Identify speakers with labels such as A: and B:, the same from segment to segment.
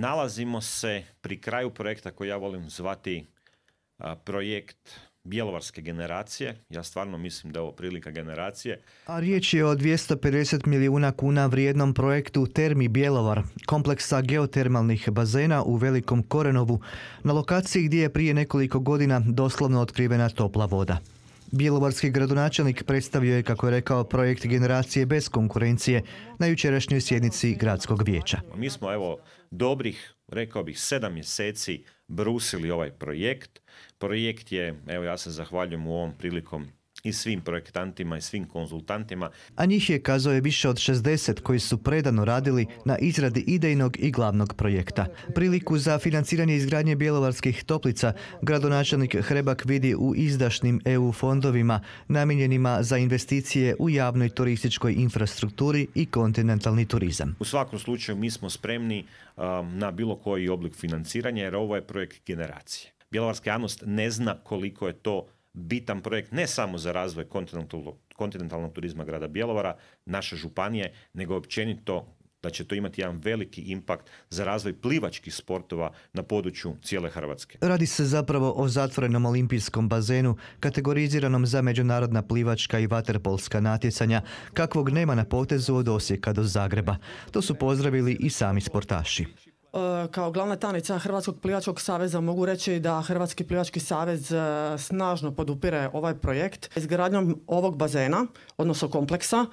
A: Nalazimo se pri kraju projekta koji ja volim zvati projekt bjelovarske generacije. Ja stvarno mislim da je ovo prilika generacije.
B: A riječ je o 250 milijuna kuna vrijednom projektu Termi Bjelovar, kompleksa geotermalnih bazena u Velikom Korenovu, na lokaciji gdje je prije nekoliko godina doslovno otkrivena topla voda. Bjelovarski gradonačelnik predstavio je, kako je rekao, projekt generacije bez konkurencije na jučerašnjoj sjednici gradskog vijeća.
A: Mi smo evo dobrih, rekao bih, sedam mjeseci brusili ovaj projekt. Projekt je, evo ja se zahvaljujem u ovom prilikom i svim projektantima i svim konzultantima. A njih
B: je, kazao je, više od 60 koji su predano radili na izradi idejnog i glavnog projekta. Priliku za financiranje izgradnje bjelovarskih toplica gradonačelnik Hrebak vidi u izdašnim EU fondovima namijenjenima za investicije u javnoj turističkoj infrastrukturi i kontinentalni turizam.
A: U svakom slučaju mi smo spremni na bilo koji oblik financiranja jer ovo je projekt generacije. Bjelovarska javnost ne zna koliko je to bitan projekt ne samo za razvoj kontinentalnog, turizma grada Bjelovara, naše županije, nego općenito da će to imati jedan veliki impakt za razvoj plivačkih sportova na području cijele Hrvatske.
B: Radi se zapravo o zatvorenom olimpijskom bazenu kategoriziranom za međunarodna plivačka i vaterpolska natjecanja, kakvog nema na potezu od Osijeka do Zagreba. To su pozdravili i sami sportaši.
C: E, kao glavna tajnica Hrvatskog plivačkog saveza mogu reći da Hrvatski plivački savez e, snažno podupire ovaj projekt. Izgradnjom ovog bazena, odnosno kompleksa,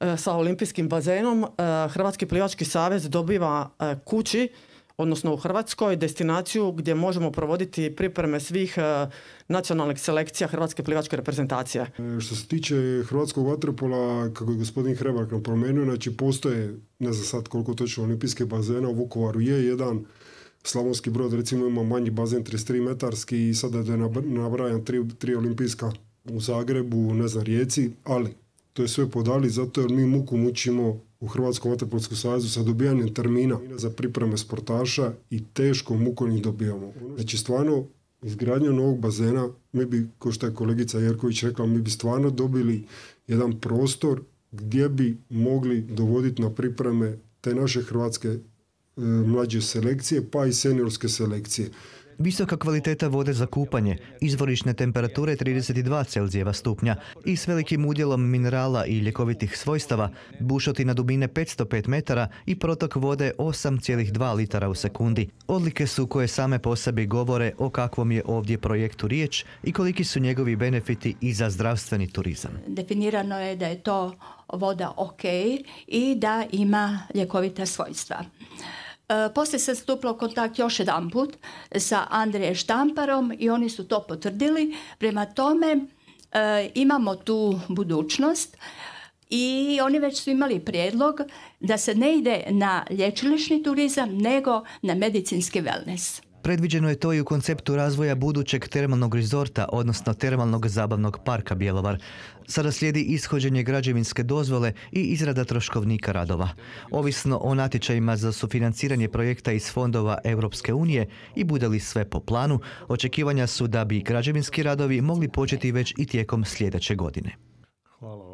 C: e, sa olimpijskim bazenom Hrvatski plivački savez dobiva kući odnosno u Hrvatskoj, destinaciju gdje možemo provoditi pripreme svih e, nacionalnih selekcija Hrvatske plivačke reprezentacije.
D: E, što se tiče Hrvatskog otropola kako je gospodin Hrebak napomenuo, znači postoje, ne znam sad koliko točno olimpijske bazena, u Vukovaru je jedan, Slavonski brod recimo ima manji bazen 33 metarski i sada je nabrajan tri, tri olimpijska u Zagrebu, ne znam, Rijeci, ali to je sve podali zato jer mi muku mučimo u Hrvatskom vaterpolskom savezu sa dobijanjem termina za pripreme sportaša i teško muko dobijamo. Znači stvarno izgradnju novog bazena mi bi, kao što je kolegica Jerković rekla, mi bi stvarno dobili jedan prostor gdje bi mogli dovoditi na pripreme te naše hrvatske e, mlađe selekcije pa i seniorske selekcije.
B: Visoka kvaliteta vode za kupanje, izvorišne temperature 32 Celzijeva stupnja i s velikim udjelom minerala i ljekovitih svojstava, bušotina dubine 505 metara i protok vode 8,2 litara u sekundi. Odlike su koje same po sebi govore o kakvom je ovdje projektu riječ i koliki su njegovi benefiti i za zdravstveni turizam.
E: Definirano je da je to voda ok i da ima ljekovita svojstva. E, poslije se stupilo u kontakt još jedan put sa Andrejem Štamparom i oni su to potvrdili. Prema tome e, imamo tu budućnost i oni već su imali prijedlog da se ne ide na lječilišni turizam nego na medicinski wellness.
B: Predviđeno je to i u konceptu razvoja budućeg termalnog rezorta, odnosno termalnog zabavnog parka Bjelovar. Sada slijedi ishođenje građevinske dozvole i izrada troškovnika radova. Ovisno o natječajima za sufinanciranje projekta iz fondova Europske unije i bude li sve po planu, očekivanja su da bi građevinski radovi mogli početi već i tijekom sljedeće godine.
A: Hvala